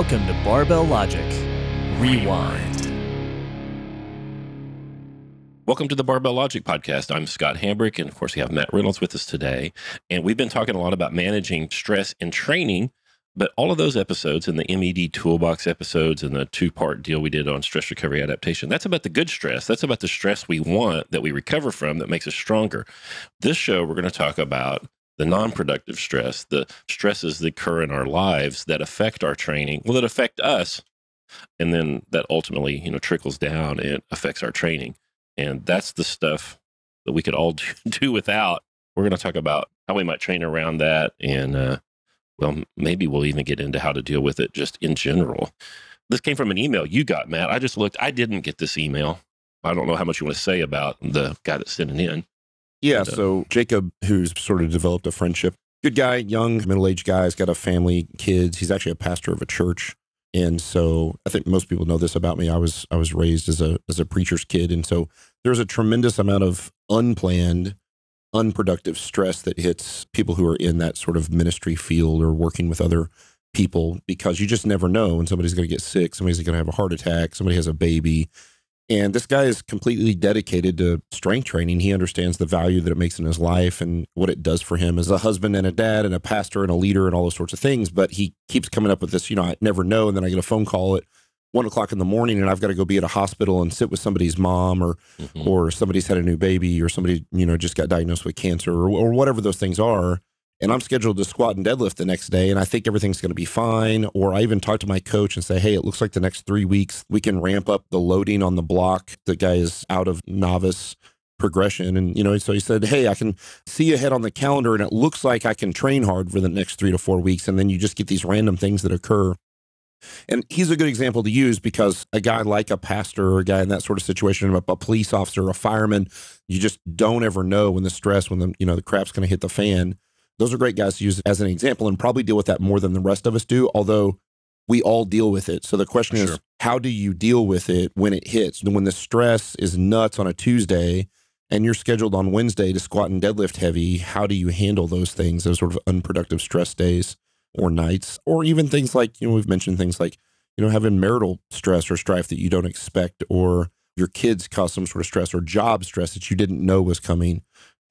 Welcome to Barbell Logic Rewind. Welcome to the Barbell Logic Podcast. I'm Scott Hambrick, and of course, we have Matt Reynolds with us today. And we've been talking a lot about managing stress and training, but all of those episodes and the MED Toolbox episodes and the two part deal we did on stress recovery adaptation, that's about the good stress. That's about the stress we want that we recover from that makes us stronger. This show, we're going to talk about the non productive stress, the stresses that occur in our lives that affect our training, well, that affect us. And then that ultimately, you know, trickles down and affects our training. And that's the stuff that we could all do without. We're going to talk about how we might train around that. And, uh, well, maybe we'll even get into how to deal with it just in general. This came from an email you got, Matt. I just looked, I didn't get this email. I don't know how much you want to say about the guy that's sending in. Yeah. Uh, so Jacob, who's sort of developed a friendship, good guy, young, middle aged guy, has got a family, kids. He's actually a pastor of a church. And so I think most people know this about me. I was I was raised as a as a preacher's kid. And so there's a tremendous amount of unplanned, unproductive stress that hits people who are in that sort of ministry field or working with other people because you just never know when somebody's gonna get sick, somebody's gonna have a heart attack, somebody has a baby, and this guy is completely dedicated to strength training. He understands the value that it makes in his life and what it does for him as a husband and a dad and a pastor and a leader and all those sorts of things. But he keeps coming up with this, you know, I never know. And then I get a phone call at one o'clock in the morning and I've got to go be at a hospital and sit with somebody's mom or mm-hmm. or somebody's had a new baby or somebody, you know, just got diagnosed with cancer or, or whatever those things are and I'm scheduled to squat and deadlift the next day, and I think everything's going to be fine. Or I even talk to my coach and say, hey, it looks like the next three weeks we can ramp up the loading on the block. The guy is out of novice progression. And, you know, so he said, hey, I can see ahead on the calendar, and it looks like I can train hard for the next three to four weeks. And then you just get these random things that occur. And he's a good example to use because a guy like a pastor or a guy in that sort of situation, a, police officer, a fireman, you just don't ever know when the stress, when the you know the crap's going to hit the fan. Those are great guys to use as an example and probably deal with that more than the rest of us do, although we all deal with it. So the question sure. is, how do you deal with it when it hits? When the stress is nuts on a Tuesday and you're scheduled on Wednesday to squat and deadlift heavy, how do you handle those things, those sort of unproductive stress days or nights, or even things like, you know, we've mentioned things like, you know, having marital stress or strife that you don't expect, or your kids cause some sort of stress or job stress that you didn't know was coming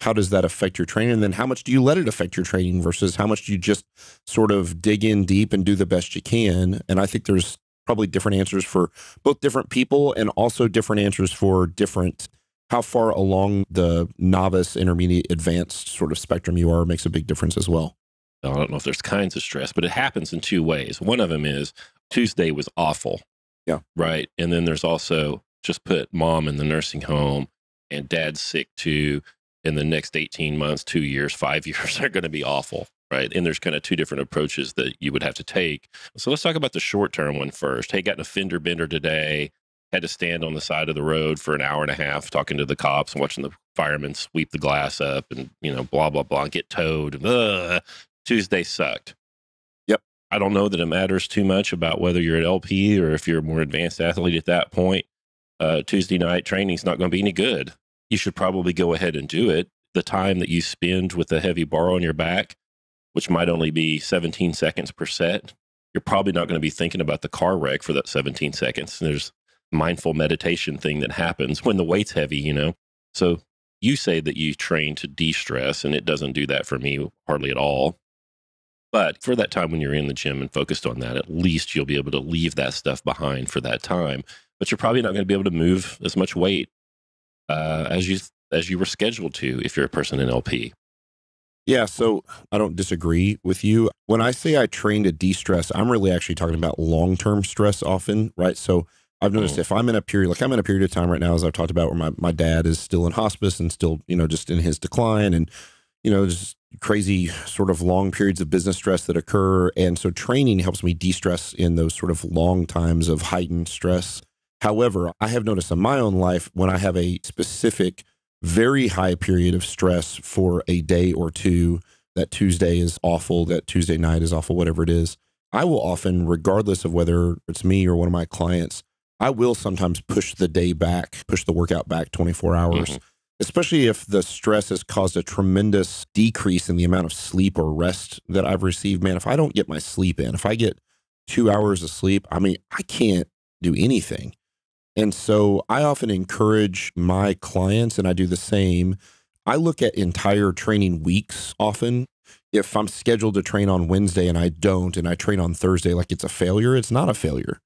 how does that affect your training? And then how much do you let it affect your training versus how much do you just sort of dig in deep and do the best you can? And I think there's probably different answers for both different people and also different answers for different how far along the novice, intermediate, advanced sort of spectrum you are makes a big difference as well. I don't know if there's kinds of stress, but it happens in two ways. One of them is Tuesday was awful. Yeah. Right. And then there's also just put mom in the nursing home and dad's sick too in the next 18 months, two years, five years are going to be awful, right? And there's kind of two different approaches that you would have to take. So let's talk about the short term one first. Hey, got in a fender bender today, had to stand on the side of the road for an hour and a half talking to the cops and watching the firemen sweep the glass up and, you know, blah, blah, blah, get towed. Ugh. Tuesday sucked. Yep. I don't know that it matters too much about whether you're at LP or if you're a more advanced athlete at that point. Uh, Tuesday night training's not going to be any good you should probably go ahead and do it. The time that you spend with a heavy bar on your back, which might only be 17 seconds per set, you're probably not going to be thinking about the car wreck for that 17 seconds. There's mindful meditation thing that happens when the weight's heavy, you know. So you say that you train to de-stress and it doesn't do that for me hardly at all. But for that time when you're in the gym and focused on that, at least you'll be able to leave that stuff behind for that time. But you're probably not going to be able to move as much weight uh, as you as you were scheduled to if you're a person in LP. Yeah, so I don't disagree with you. When I say I train to de-stress, I'm really actually talking about long-term stress often, right? So I've noticed oh. if I'm in a period, like I'm in a period of time right now, as I've talked about, where my, my dad is still in hospice and still, you know, just in his decline and, you know, just crazy sort of long periods of business stress that occur. And so training helps me de stress in those sort of long times of heightened stress. However, I have noticed in my own life when I have a specific, very high period of stress for a day or two, that Tuesday is awful, that Tuesday night is awful, whatever it is, I will often, regardless of whether it's me or one of my clients, I will sometimes push the day back, push the workout back 24 hours, mm -hmm. especially if the stress has caused a tremendous decrease in the amount of sleep or rest that I've received. Man, if I don't get my sleep in, if I get two hours of sleep, I mean, I can't do anything. And so I often encourage my clients, and I do the same. I look at entire training weeks often. If I'm scheduled to train on Wednesday and I don't, and I train on Thursday like it's a failure, it's not a failure.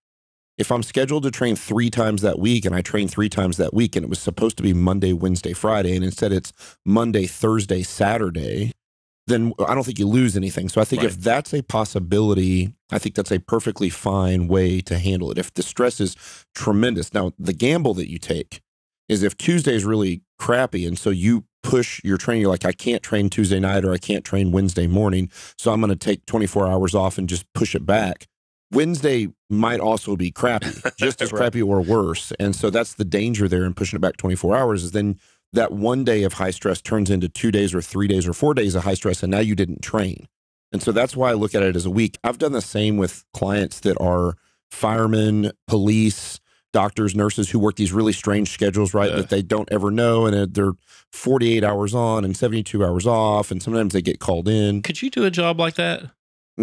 If I'm scheduled to train three times that week and I train three times that week, and it was supposed to be Monday, Wednesday, Friday, and instead it's Monday, Thursday, Saturday, then I don't think you lose anything. So I think right. if that's a possibility, I think that's a perfectly fine way to handle it. If the stress is tremendous, now the gamble that you take is if Tuesday is really crappy, and so you push your training, you're like, I can't train Tuesday night or I can't train Wednesday morning, so I'm going to take 24 hours off and just push it back. Wednesday might also be crappy, just as right. crappy or worse. And so that's the danger there in pushing it back 24 hours is then that one day of high stress turns into two days or three days or four days of high stress, and now you didn't train. And so that's why I look at it as a week. I've done the same with clients that are firemen, police, doctors, nurses who work these really strange schedules, right? Yeah. That they don't ever know. And they're 48 hours on and 72 hours off. And sometimes they get called in. Could you do a job like that?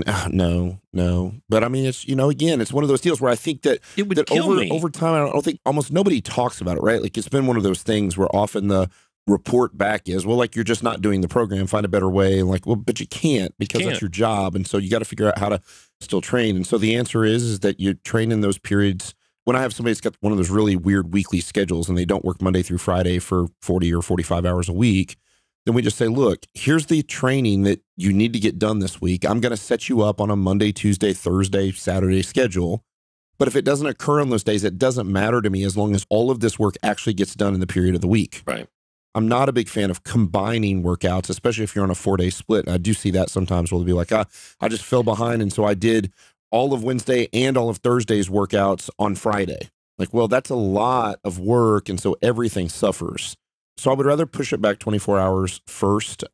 Ah, no, no. But I mean, it's you know, again, it's one of those deals where I think that it would that kill over me. over time. I don't think almost nobody talks about it, right? Like it's been one of those things where often the report back is, well, like you're just not doing the program. Find a better way, like, well, but you can't because you can't. that's your job, and so you got to figure out how to still train. And so the answer is, is that you train in those periods. When I have somebody that's got one of those really weird weekly schedules and they don't work Monday through Friday for 40 or 45 hours a week, and we just say, look, here's the training that you need to get done this week. I'm going to set you up on a Monday, Tuesday, Thursday, Saturday schedule. But if it doesn't occur on those days, it doesn't matter to me as long as all of this work actually gets done in the period of the week. Right. I'm not a big fan of combining workouts, especially if you're on a four day split. I do see that sometimes where they'll be like, ah, I just fell behind. And so I did all of Wednesday and all of Thursday's workouts on Friday. Like, well, that's a lot of work. And so everything suffers. So I would rather push it back 24 hours first.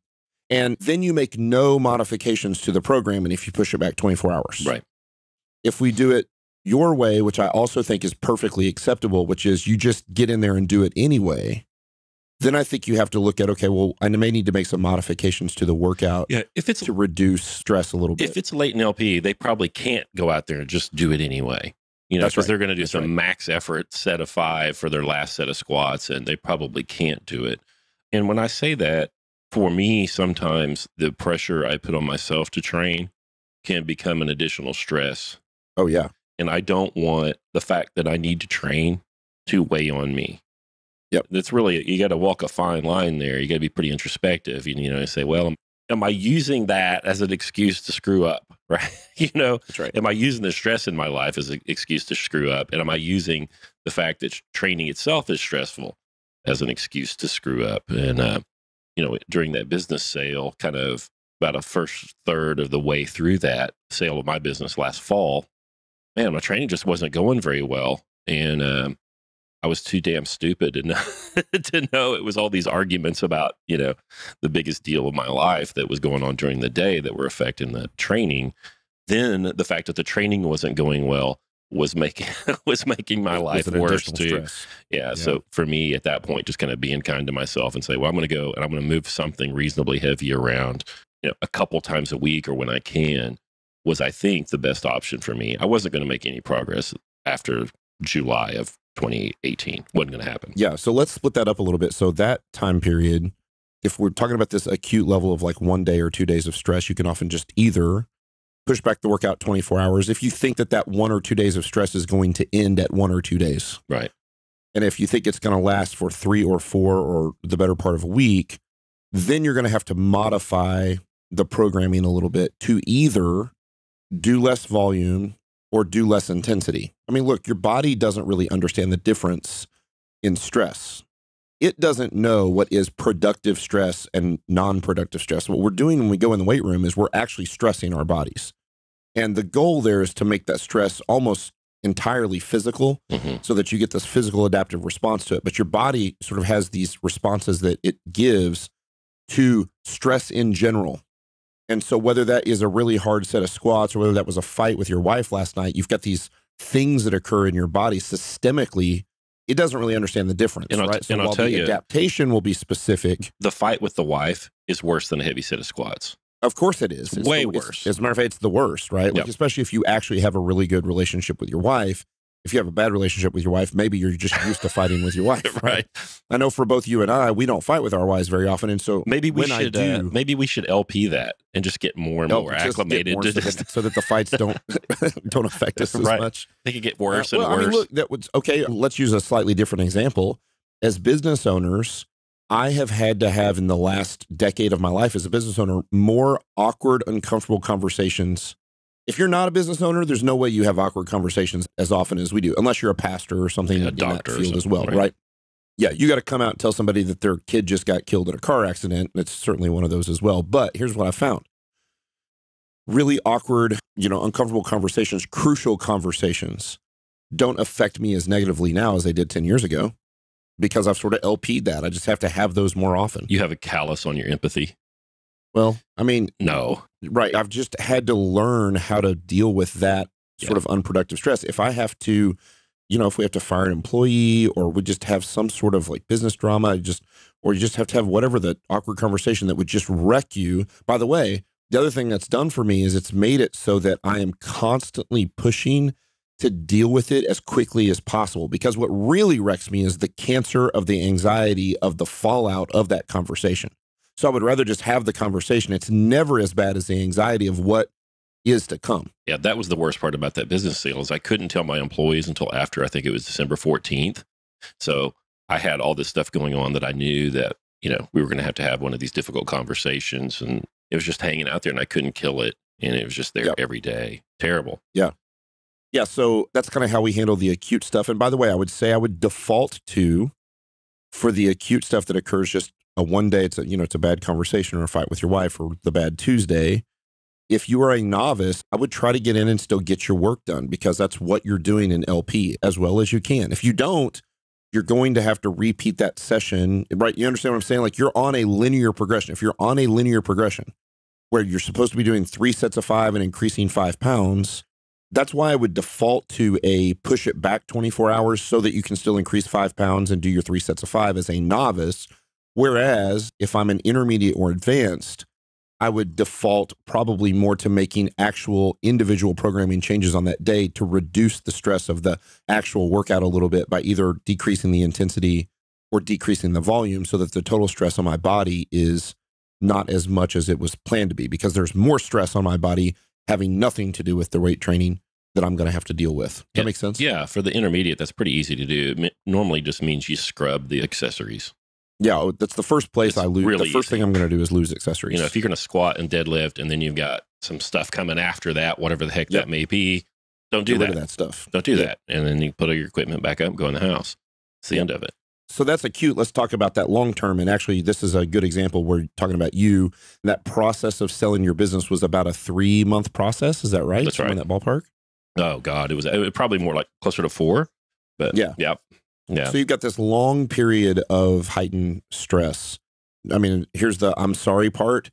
And then you make no modifications to the programming if you push it back 24 hours. Right. If we do it your way, which I also think is perfectly acceptable, which is you just get in there and do it anyway, then I think you have to look at okay, well, I may need to make some modifications to the workout. Yeah, if it's to reduce stress a little bit. If it's late in LP, they probably can't go out there and just do it anyway you know, because right. they're going to do That's some right. max effort set of five for their last set of squats, and they probably can't do it. And when I say that, for me, sometimes the pressure I put on myself to train can become an additional stress. Oh, yeah. And I don't want the fact that I need to train to weigh on me. Yep. That's really, you got to walk a fine line there. You got to be pretty introspective. You, you know, say, well, am I using that as an excuse to screw up? Right. you know, That's right. am I using the stress in my life as an excuse to screw up? And am I using the fact that training itself is stressful as an excuse to screw up? And, uh, you know, during that business sale, kind of about a first third of the way through that sale of my business last fall, man, my training just wasn't going very well. And, um, I was too damn stupid to know, to know it was all these arguments about, you know, the biggest deal of my life that was going on during the day that were affecting the training. Then the fact that the training wasn't going well was making was making my life worse too. Yeah, yeah, So for me at that point, just kind of being kind to myself and say, well, I'm going to go and I'm going to move something reasonably heavy around, you know, a couple times a week or when I can was I think the best option for me. I wasn't going to make any progress after July of 2018. Wasn't going to happen. Yeah. So let's split that up a little bit. So that time period, if we're talking about this acute level of like one day or two days of stress, you can often just either push back the workout 24 hours if you think that that one or two days of stress is going to end at one or two days. Right. And if you think it's going to last for three or four or the better part of a week, then you're going to have to modify the programming a little bit to either do less volume or do less intensity. I mean, look, your body doesn't really understand the difference in stress. It doesn't know what is productive stress and non productive stress. What we're doing when we go in the weight room is we're actually stressing our bodies. And the goal there is to make that stress almost entirely physical mm-hmm. so that you get this physical adaptive response to it. But your body sort of has these responses that it gives to stress in general. And so, whether that is a really hard set of squats or whether that was a fight with your wife last night, you've got these things that occur in your body systemically. It doesn't really understand the difference, and I'll, right? So and I'll tell you, adaptation will be specific. The fight with the wife is worse than a heavy set of squats. Of course, it is. It's way the, worse. It's, as a matter of fact, it's the worst, right? Like, yep. especially if you actually have a really good relationship with your wife, if you have a bad relationship with your wife, maybe you're just used to fighting with your wife. right. I know for both you and I, we don't fight with our wives very often, and so maybe we should do, uh, maybe we should LP that and just get more and more acclimated more so, that, so, that, the fights don't don't affect us as much. They could get worse uh, well, and worse. I mean, look, that was okay. Let's use a slightly different example. As business owners, I have had to have in the last decade of my life as a business owner more awkward, uncomfortable conversations if you're not a business owner, there's no way you have awkward conversations as often as we do, unless you're a pastor or something yeah, in that field as well, right? right? Yeah, you got to come out and tell somebody that their kid just got killed in a car accident. It's certainly one of those as well. But here's what I found really awkward, you know, uncomfortable conversations, crucial conversations don't affect me as negatively now as they did 10 years ago because I've sort of LP'd that. I just have to have those more often. You have a callus on your empathy. Well, I mean, no. Right. I've just had to learn how to deal with that sort yeah. of unproductive stress. If I have to, you know, if we have to fire an employee or we just have some sort of like business drama, just or you just have to have whatever the awkward conversation that would just wreck you. By the way, the other thing that's done for me is it's made it so that I am constantly pushing to deal with it as quickly as possible because what really wrecks me is the cancer of the anxiety of the fallout of that conversation. So I would rather just have the conversation. It's never as bad as the anxiety of what is to come. Yeah, that was the worst part about that business sale is I couldn't tell my employees until after I think it was December 14th. So I had all this stuff going on that I knew that, you know, we were going to have to have one of these difficult conversations and it was just hanging out there and I couldn't kill it and it was just there yep. every day. Terrible. Yeah. Yeah, so that's kind of how we handle the acute stuff and by the way, I would say I would default to for the acute stuff that occurs just a one day it's a you know it's a bad conversation or a fight with your wife or the bad Tuesday. If you are a novice, I would try to get in and still get your work done because that's what you're doing in LP as well as you can. If you don't, you're going to have to repeat that session, right? You understand what I'm saying? Like you're on a linear progression. If you're on a linear progression where you're supposed to be doing three sets of five and increasing five pounds, that's why I would default to a push it back 24 hours so that you can still increase five pounds and do your three sets of five as a novice Whereas if I'm an intermediate or advanced, I would default probably more to making actual individual programming changes on that day to reduce the stress of the actual workout a little bit by either decreasing the intensity or decreasing the volume so that the total stress on my body is not as much as it was planned to be because there's more stress on my body having nothing to do with the weight training that I'm going to have to deal with. Does yeah, that make sense? Yeah, for the intermediate, that's pretty easy to do. It normally just means you scrub the accessories. Yeah, oh, that's the first place it's I lose. Really the first easy. thing I'm going to do is lose accessories. You know, if you're going to squat and deadlift, and then you've got some stuff coming after that, whatever the heck yep. that may be, don't do Get that. that stuff. Don't do yep. that. And then you put all your equipment back up, go in the house. It's the yep. end of it. So that's acute. Let's talk about that long term. And actually, this is a good example. We're talking about you. That process of selling your business was about a three month process. Is that right? That's right. In that ballpark. Oh God, it was, it was probably more like closer to four. But yeah, yeah, yeah. So you've got this long period of heightened stress. I mean, here's the I'm sorry part.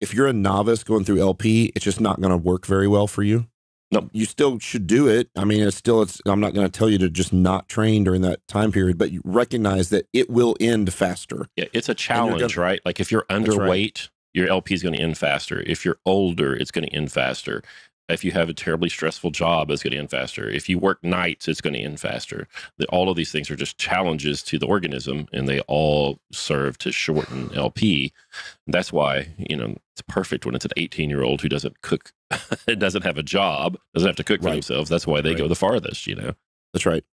If you're a novice going through LP, it's just not going to work very well for you. No, you still should do it. I mean, it's still it's I'm not going to tell you to just not train during that time period, but you recognize that it will end faster. Yeah, it's a challenge, gonna, right? Like if you're underweight, right. your LP is going to end faster. If you're older, it's going to end faster if you have a terribly stressful job, it's going to end faster. If you work nights, it's going to end faster. The, all of these things are just challenges to the organism, and they all serve to shorten LP. that's why you know it's perfect when it's an 18 year old who doesn't cook, doesn't have a job, doesn't have to cook right. for themselves. That's why they right. go the farthest. You know. That's right.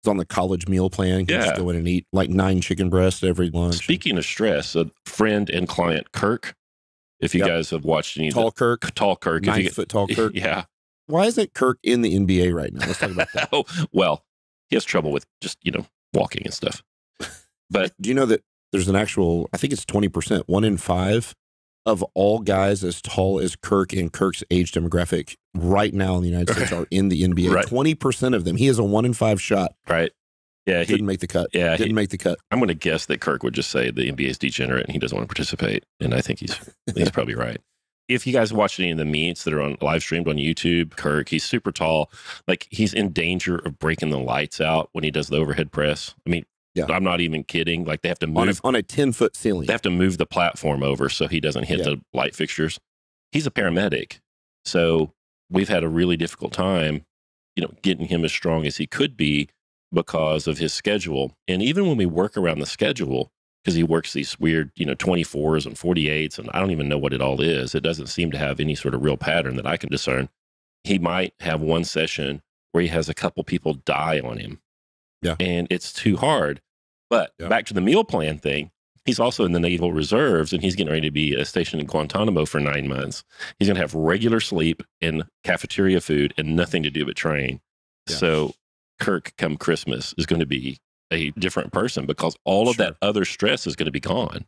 It's on the college meal plan. You yeah. just go in and eat like nine chicken breasts every lunch. Speaking of stress, a friend and client, Kirk, if you yep. guys have watched any Tall Kirk, Tall Kirk, nine foot Tall Kirk, yeah. Why isn't Kirk in the NBA right now? Let's talk about that. oh well, he has trouble with just you know walking and stuff. But do you know that there's an actual? I think it's twenty percent, one in five of all guys as tall as Kirk in Kirk's age demographic right now in the United States are in the NBA. Twenty right. percent of them. He has a one in five shot. Right. Yeah, he didn't make the cut. Yeah, didn't he, make the cut. I'm going to guess that Kirk would just say the NBA is degenerate and he doesn't want to participate, and I think he's he's probably right. If you guys watch any of the meets that are on live streamed on YouTube, Kirk, he's super tall. Like he's in danger of breaking the lights out when he does the overhead press. I mean, yeah. I'm not even kidding. Like they have to move on a, 10 foot ceiling. They have to move the platform over so he doesn't hit yeah. the light fixtures. He's a paramedic. So we've had a really difficult time, you know, getting him as strong as he could be because of his schedule. And even when we work around the schedule, because he works these weird, you know, 24s and 48s, and I don't even know what it all is. It doesn't seem to have any sort of real pattern that I can discern. He might have one session where he has a couple people die on him. Yeah. And it's too hard. But yeah. back to the meal plan thing, he's also in the Naval Reserves and he's getting ready to be stationed in Guantanamo for nine months. He's going to have regular sleep and cafeteria food and nothing to do but train. Yeah. So Kirk come Christmas is going to be a different person because all of sure. that other stress is going to be gone.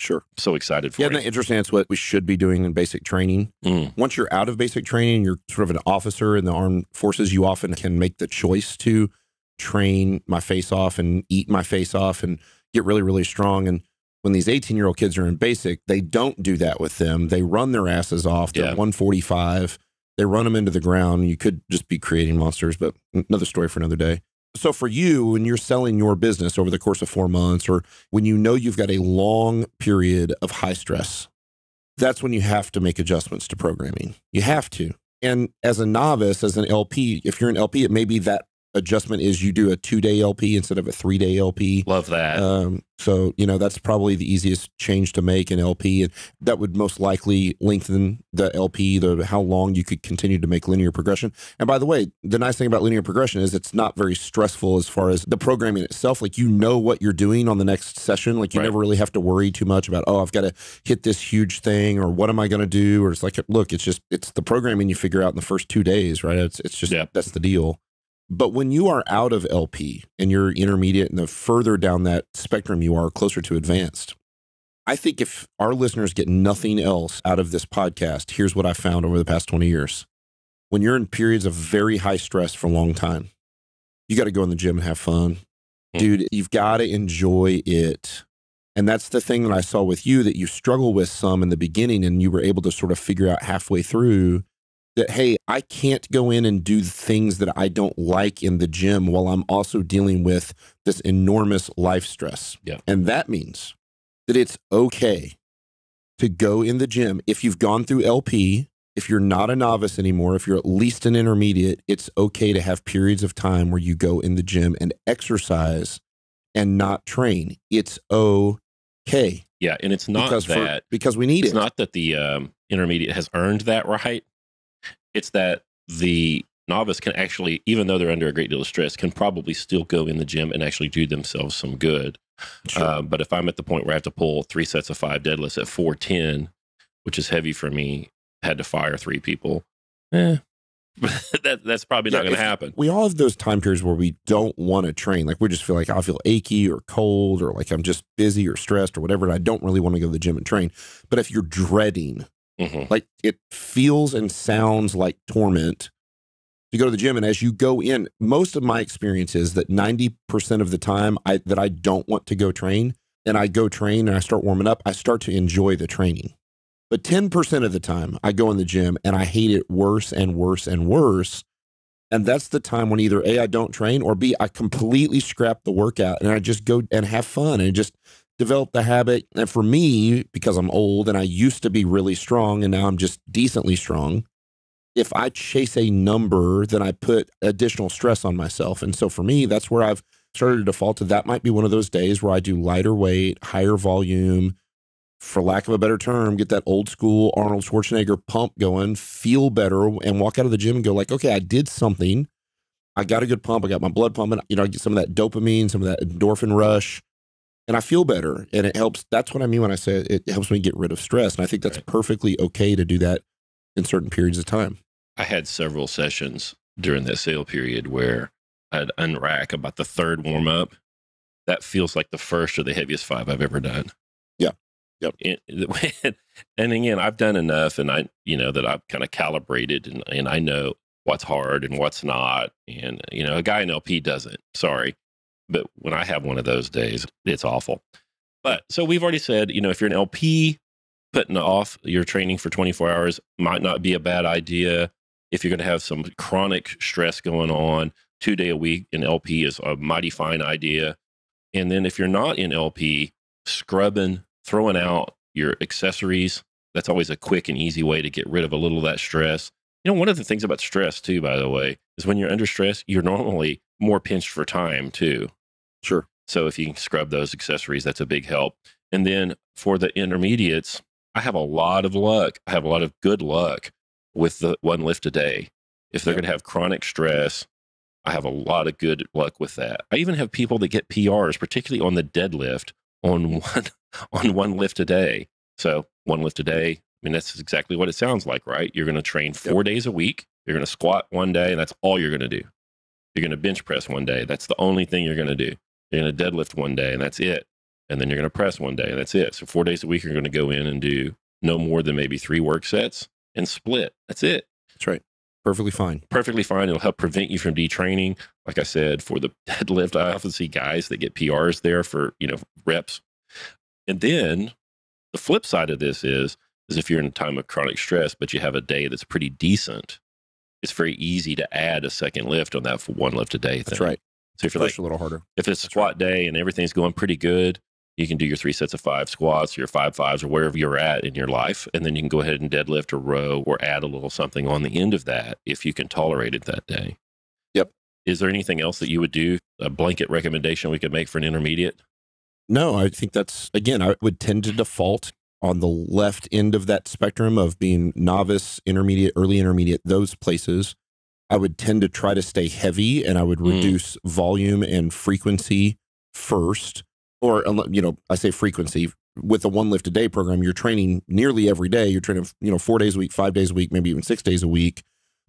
Sure. So excited for yeah, it. Yeah, interesting. That's what we should be doing in basic training. Mm. Once you're out of basic training, you're sort of an officer in the armed forces, you often can make the choice to train my face off and eat my face off and get really, really strong. And when these 18 year old kids are in basic, they don't do that with them. They run their asses off. They're yeah. 145. They run them into the ground. You could just be creating monsters, but another story for another day. So for you, when you're selling your business over the course of four months, or when you know you've got a long period of high stress, that's when you have to make adjustments to programming. You have to. And as a novice, as an LP, if you're an LP, it may be that adjustment is you do a two day LP instead of a three day LP. Love that. Um, so, you know, that's probably the easiest change to make in LP. And that would most likely lengthen the LP, the how long you could continue to make linear progression. And by the way, the nice thing about linear progression is it's not very stressful as far as the programming itself. Like, you know what you're doing on the next session. Like, you right. never really have to worry too much about, oh, I've got to hit this huge thing or what am I going to do? Or it's like, look, it's just, it's the programming you figure out in the first two days, right? It's, it's just, yeah. that's the deal. But when you are out of LP and you're intermediate and the further down that spectrum you are, closer to advanced, I think if our listeners get nothing else out of this podcast, here's what I found over the past 20 years. When you're in periods of very high stress for a long time, you got to go in the gym and have fun. Hmm. Dude, you've got to enjoy it. And that's the thing that I saw with you that you struggle with some in the beginning and you were able to sort of figure out halfway through that, hey, I can't go in and do things that I don't like in the gym while I'm also dealing with this enormous life stress. Yeah. And that means that it's okay to go in the gym if you've gone through LP, if you're not a novice anymore, if you're at least an intermediate, it's okay to have periods of time where you go in the gym and exercise and not train. It's okay. Yeah, and it's not because that for, because we need it's it. It's not that the um, intermediate has earned that right it's that the novice can actually, even though they're under a great deal of stress, can probably still go in the gym and actually do themselves some good. Sure. Uh, but if I'm at the point where I have to pull three sets of five deadlifts at 410, which is heavy for me, had to fire three people, eh, that, that's probably yeah, not going to happen. We all have those time periods where we don't want to train. Like we just feel like I feel achy or cold or like I'm just busy or stressed or whatever. And I don't really want to go to the gym and train. But if you're dreading Mm -hmm. Like it feels and sounds like torment to go to the gym. And as you go in, most of my experience is that 90% of the time I, that I don't want to go train and I go train and I start warming up, I start to enjoy the training. But 10% of the time I go in the gym and I hate it worse and worse and worse and that's the time when either A, I don't train or B, I completely scrap the workout and I just go and have fun and just developed the habit. And for me, because I'm old and I used to be really strong and now I'm just decently strong, if I chase a number, then I put additional stress on myself. And so for me, that's where I've started to default to that might be one of those days where I do lighter weight, higher volume, for lack of a better term, get that old school Arnold Schwarzenegger pump going, feel better, and walk out of the gym and go like, okay, I did something. I got a good pump. I got my blood pumping. You know, I get some of that dopamine, some of that endorphin rush and I feel better. And it helps. That's what I mean when I say it, helps me get rid of stress. And I think that's right. perfectly okay to do that in certain periods of time. I had several sessions during that sale period where I'd unrack about the third warm up. That feels like the first or the heaviest five I've ever done. Yeah. Yep. And, and again, I've done enough and I, you know, that I've kind of calibrated and, and I know what's hard and what's not. And, you know, a guy in LP doesn't. Sorry. But when I have one of those days, it's awful. But so we've already said, you know, if you're an LP, putting off your training for 24 hours might not be a bad idea. If you're going to have some chronic stress going on, two day a week in LP is a mighty fine idea. And then if you're not in LP, scrubbing, throwing out your accessories, that's always a quick and easy way to get rid of a little of that stress. You know, one of the things about stress, too, by the way, is when you're under stress, you're normally more pinched for time, too. Sure. So if you can scrub those accessories, that's a big help. And then for the intermediates, I have a lot of luck. I have a lot of good luck with the one lift a day. If they're yep. going to have chronic stress, I have a lot of good luck with that. I even have people that get PRs, particularly on the deadlift, on one on one lift a day. So one lift a day. I mean, that's exactly what it sounds like, right? You're going to train four yep. days a week. You're going to squat one day, and that's all you're going to do. You're going to bench press one day. That's the only thing you're going to do. You're going to deadlift one day and that's it. And then you're going to press one day and that's it. So four days a week, you're going to go in and do no more than maybe three work sets and split. That's it. That's right. Perfectly fine. Perfectly fine. It'll help prevent you from detraining. Like I said, for the deadlift, I often see guys that get PRs there for, you know, reps. And then the flip side of this is, is if you're in a time of chronic stress, but you have a day that's pretty decent, it's very easy to add a second lift on that for one lift a day. Thing. That's right. So if you're like a little harder, if it's That's squat right. day and everything's going pretty good, you can do your three sets of five squats, your five fives, or wherever you're at in your life, and then you can go ahead and deadlift or row or add a little something on the end of that if you can tolerate it that day. Yep. Is there anything else that you would do? A blanket recommendation we could make for an intermediate? No, I think that's again, I would tend to default on the left end of that spectrum of being novice, intermediate, early intermediate, those places. I would tend to try to stay heavy and I would hmm. reduce mm. volume and frequency first. Or, uh, you know, I say frequency with a one lift a day program, you're training nearly every day. You're training, you know, four days a week, five days a week, maybe even six days a week,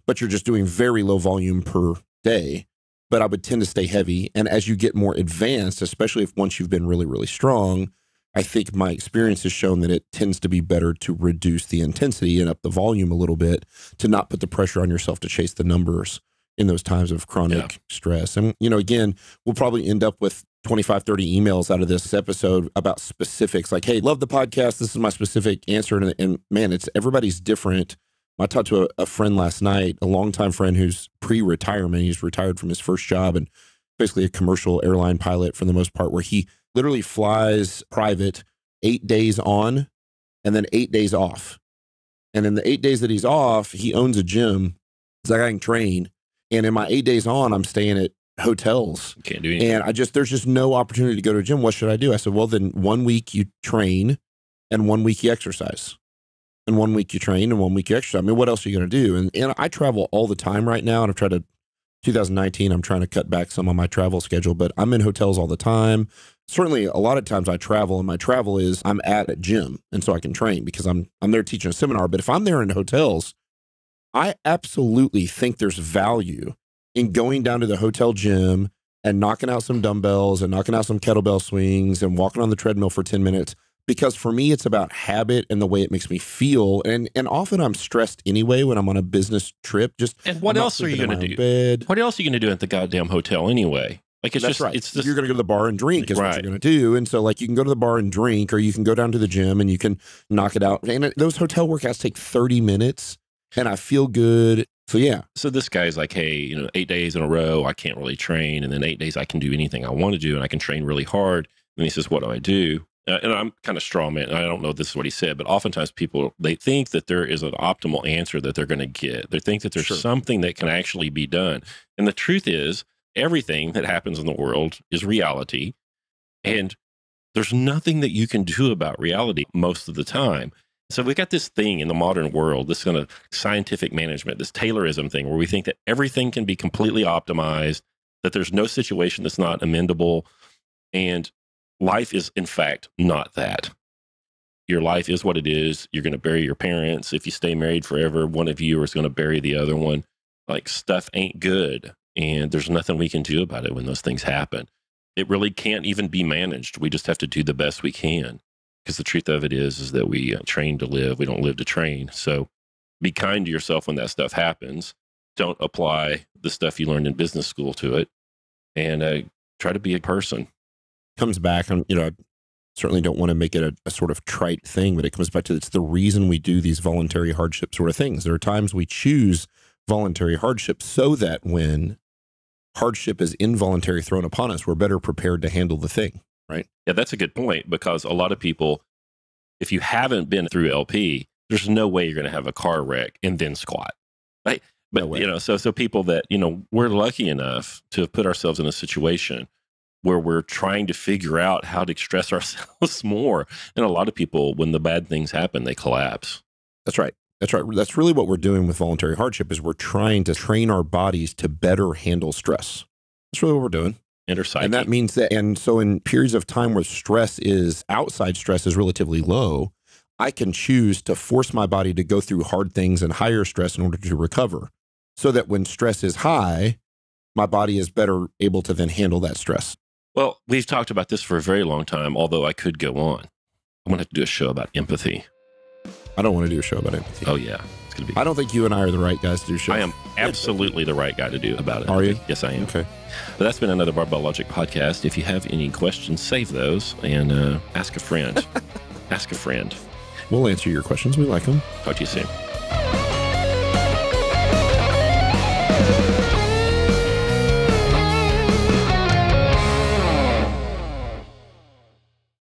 but you're just doing very low volume per day. But I would tend to stay heavy. And as you get more advanced, especially if once you've been really, really strong, I think my experience has shown that it tends to be better to reduce the intensity and up the volume a little bit to not put the pressure on yourself to chase the numbers in those times of chronic yeah. stress. And, you know, again, we'll probably end up with 25, 30 emails out of this episode about specifics like, hey, love the podcast. This is my specific answer. And, and man, it's everybody's different. I talked to a, a friend last night, a longtime friend who's pre retirement. He's retired from his first job and basically a commercial airline pilot for the most part, where he literally flies private eight days on and then eight days off. And in the eight days that he's off, he owns a gym. It's like I can train. And in my eight days on, I'm staying at hotels. Can't do anything. And I just there's just no opportunity to go to a gym. What should I do? I said, well, then one week you train and one week you exercise. And one week you train and one week you exercise. I mean, what else are you gonna do? And and I travel all the time right now and I've tried to 2019, I'm trying to cut back some on my travel schedule, but I'm in hotels all the time certainly a lot of times I travel and my travel is I'm at a gym and so I can train because I'm I'm there teaching a seminar. But if I'm there in hotels, I absolutely think there's value in going down to the hotel gym and knocking out some dumbbells and knocking out some kettlebell swings and walking on the treadmill for 10 minutes because for me it's about habit and the way it makes me feel and and often I'm stressed anyway when I'm on a business trip just And what I'm else are you going to do? Bed. What else are you going to do at the goddamn hotel anyway? Like it's That's just right. it's just, you're going to go to the bar and drink is right. what you're going to do, and so like you can go to the bar and drink, or you can go down to the gym and you can knock it out. And it, those hotel workouts take 30 minutes, and I feel good. So yeah. So this guy's like, hey, you know, eight days in a row, I can't really train, and then eight days I can do anything I want to do, and I can train really hard. And he says, what do I do? Uh, and I'm kind of strong man. I don't know this is what he said, but oftentimes people they think that there is an optimal answer that they're going to get. They think that there's sure. something that can actually be done, and the truth is everything that happens in the world is reality. And there's nothing that you can do about reality most of the time. So we got this thing in the modern world, this kind of scientific management, this Taylorism thing, where we think that everything can be completely optimized, that there's no situation that's not amendable. And life is, in fact, not that. Your life is what it is. You're going to bury your parents. If you stay married forever, one of you is going to bury the other one. Like stuff ain't good and there's nothing we can do about it when those things happen. It really can't even be managed. We just have to do the best we can because the truth of it is is that we uh, train to live, we don't live to train. So be kind to yourself when that stuff happens. Don't apply the stuff you learned in business school to it and uh, try to be a person. Comes back and um, you know, I certainly don't want to make it a, a sort of trite thing, but it comes back to it's the reason we do these voluntary hardship sort of things. There are times we choose voluntary hardship so that when hardship is involuntary thrown upon us, we're better prepared to handle the thing, right? Yeah, that's a good point because a lot of people, if you haven't been through LP, there's no way you're going to have a car wreck and then squat, right? But no you know, so so people that you know, we're lucky enough to have put ourselves in a situation where we're trying to figure out how to stress ourselves more. And a lot of people, when the bad things happen, they collapse. That's right. That's right. That's really what we're doing with voluntary hardship is we're trying to train our bodies to better handle stress. That's really what we're doing. And that means that, and so in periods of time where stress is outside stress is relatively low, I can choose to force my body to go through hard things and higher stress in order to recover. So that when stress is high, my body is better able to then handle that stress. Well, we've talked about this for a very long time, although I could go on. I'm going to have to do a show about empathy. I don't want to do a show about empathy. Oh yeah, it's gonna be. I don't think you and I are the right guys to do a show. I am absolutely the right guy to do about it. Are you? Yes, I am. Okay. But that's been another Barbell Logic podcast. If you have any questions, save those and uh, ask a friend. ask a friend. We'll answer your questions. We like them. Talk to you soon.